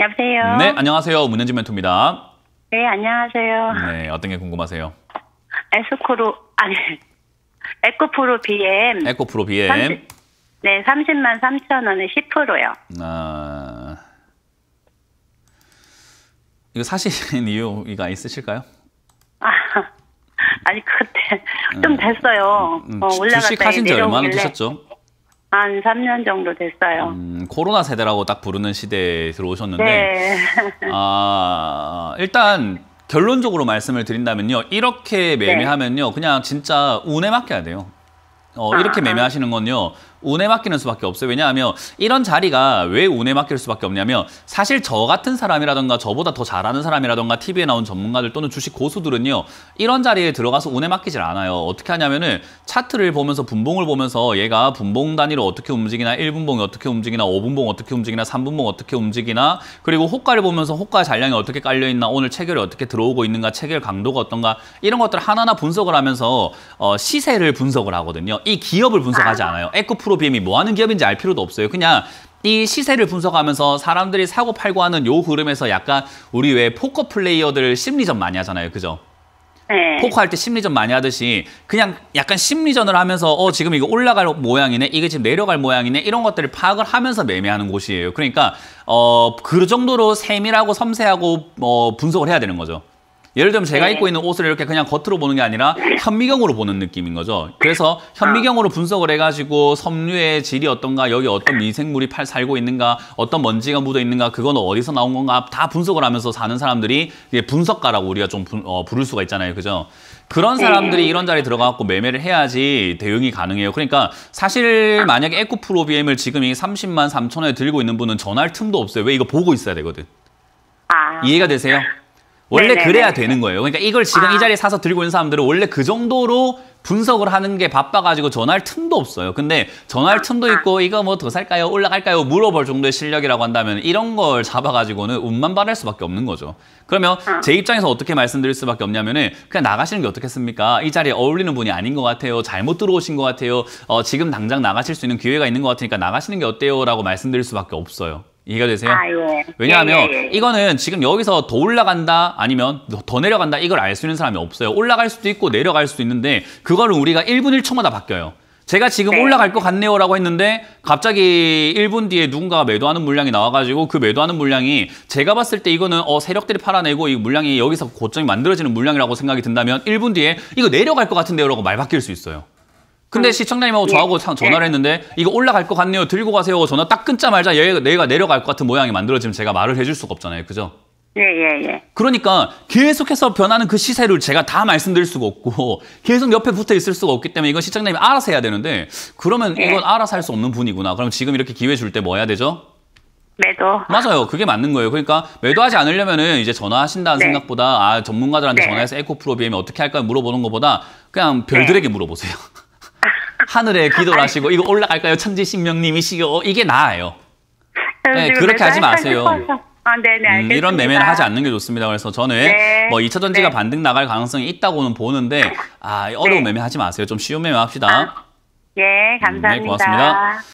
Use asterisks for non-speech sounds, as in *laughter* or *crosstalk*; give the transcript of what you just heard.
여보세요. 네, 안녕하세요. 문현진 멘토입니다. 네, 안녕하세요. 네, 어떤 게 궁금하세요? 에스코로 아니 *laughs* 에코프로 BM. 에코프로 BM. 30, 네, 30만 3천 원에 10%요. 아. 이거 사실 *laughs* 이유가 있으실까요? 아, *laughs* 아니 그때 음. 좀 됐어요. 음, 음, 어, 주식 하신 지 얼마나 되셨죠? 한 3년 정도 됐어요. 음, 코로나 세대라고 딱 부르는 시대에 들어오셨는데, 네. 아, 일단 결론적으로 말씀을 드린다면요. 이렇게 네. 매매하면요. 네. 그냥 진짜 운에 맡겨야 돼요. 어, 이렇게 아, 아. 매매하시는 건요. 운에 맡기는 수밖에 없어요. 왜냐하면 이런 자리가 왜 운에 맡길 수밖에 없냐면 사실 저 같은 사람이라던가 저보다 더 잘하는 사람이라던가 TV에 나온 전문가들 또는 주식 고수들은요. 이런 자리에 들어가서 운에 맡기질 않아요. 어떻게 하냐면은 차트를 보면서 분봉을 보면서 얘가 분봉 단위로 어떻게 움직이나 1분봉이 어떻게 움직이나 5분봉 어떻게 움직이나 3분봉 어떻게 움직이나 그리고 호가를 보면서 호가 잔량이 어떻게 깔려있나 오늘 체결이 어떻게 들어오고 있는가 체결 강도가 어떤가 이런 것들 하나하나 분석을 하면서 어, 시세를 분석을 하거든요. 이 기업을 분석하지 아. 않아요. 에코프 프로비엠이 뭐 하는 기업인지 알 필요도 없어요. 그냥 이 시세를 분석하면서 사람들이 사고 팔고 하는 요 흐름에서 약간 우리 왜 포커 플레이어들 심리전 많이 하잖아요. 그죠? 네. 포커할 때 심리전 많이 하듯이 그냥 약간 심리전을 하면서 어 지금 이거 올라갈 모양이네 이게 지금 내려갈 모양이네 이런 것들을 파악을 하면서 매매하는 곳이에요 그러니까 어그 정도로 세밀하고 섬세하고 어 분석을 해야 되는 거죠 예를 들면 제가 네. 입고 있는 옷을 이렇게 그냥 겉으로 보는 게 아니라 현미경으로 보는 느낌인 거죠. 그래서 현미경으로 아. 분석을 해가지고 섬유의 질이 어떤가, 여기 어떤 미생물이 살고 있는가, 어떤 먼지가 묻어 있는가, 그건 어디서 나온 건가 다 분석을 하면서 사는 사람들이 분석가라고 우리가 좀 부, 어, 부를 수가 있잖아요. 그죠? 그런 네. 사람들이 이런 자리에 들어가고 매매를 해야지 대응이 가능해요. 그러니까 사실 만약에 에코프로비엠을 지금 이 30만 3천 원에 들고 있는 분은 전할 틈도 없어요. 왜 이거 보고 있어야 되거든. 아... 이해가 되세요? 원래 네네네. 네, 그래야 네. 되는 거예요. 그러니까 이걸 지금 아. 이 자리에 사서 들고 있는 사람들은 원래 그 정도로 분석을 하는 게 바빠가지고 전화할 틈도 없어요. 근데 전화할 아, 틈도 아. 있고 이거 뭐 더 살까요? 올라갈까요? 물어볼 정도의 실력이라고 한다면 이런 걸 잡아가지고는 운만 바랄 수밖에 없는 거죠. 그러면 아. 제 입장에서 어떻게 말씀드릴 수밖에 없냐면은 그냥 나가시는 게 어떻겠습니까? 이 자리에 어울리는 분이 아닌 것 같아요. 잘못 들어오신 것 같아요. 어, 지금 당장 나가실 수 있는 기회가 있는 것 같으니까 나가시는 게 어때요? 라고 말씀드릴 수밖에 없어요. 이해가 되세요? 아, 예. 왜냐하면 예, 예, 예, 이거는 지금 여기서 더 올라간다 아니면 더 내려간다 이걸 알 수 있는 사람이 없어요. 올라갈 수도 있고 내려갈 수도 있는데 그거를 우리가 1분 1초마다 바뀌어요. 제가 지금 네. 올라갈 것 같네요 라고 했는데 갑자기 1분 뒤에 누군가가 매도하는 물량이 나와가지고 그 매도하는 물량이 제가 봤을 때 이거는 어 세력들이 팔아내고 이 물량이 여기서 고점이 만들어지는 물량이라고 생각이 든다면 1분 뒤에 이거 내려갈 것 같은데요 라고 말 바뀔 수 있어요. 근데 음. 시청자님하고 예. 저하고 전화를 예. 했는데 이거 올라갈 것 같네요. 들고 가세요. 전화 딱 끊자마자 얘가, 내가 내려갈 것 같은 모양이 만들어지면 제가 말을 해줄 수가 없잖아요. 그죠? 예예예. 예, 예. 그러니까 계속해서 변하는 그 시세를 제가 다 말씀드릴 수가 없고 *laughs* 계속 옆에 붙어 있을 수가 없기 때문에 이건 시청자님이 알아서 해야 되는데 그러면 예. 이건 알아서 할 수 없는 분이구나. 그럼 지금 이렇게 기회 줄 때 뭐 해야 되죠? 매도. 맞아요. 그게 맞는 거예요. 그러니까 매도하지 않으려면은 이제 전화하신다는 네. 생각보다 아 전문가들한테 네. 전화해서 에코프로비엠이 어떻게 할까 물어보는 것보다 그냥 별들에게 네. 물어보세요. *laughs* 하늘에 기도를 아, 하시고 이거 올라갈까요? 천지신명님이시고 이게 나아요. 네, 그렇게 하지 마세요. 아, 네네, 음, 이런 매매을 하지 않는 게 좋습니다. 그래서 저는 네. 뭐 2차 전지가 네. 반등 나갈 가능성이 있다고는 보는데 아 어려운 네. 매매하지 마세요. 좀 쉬운 매매합시다. 아, 예, 감사합니다. 음, 네, 고맙습니다.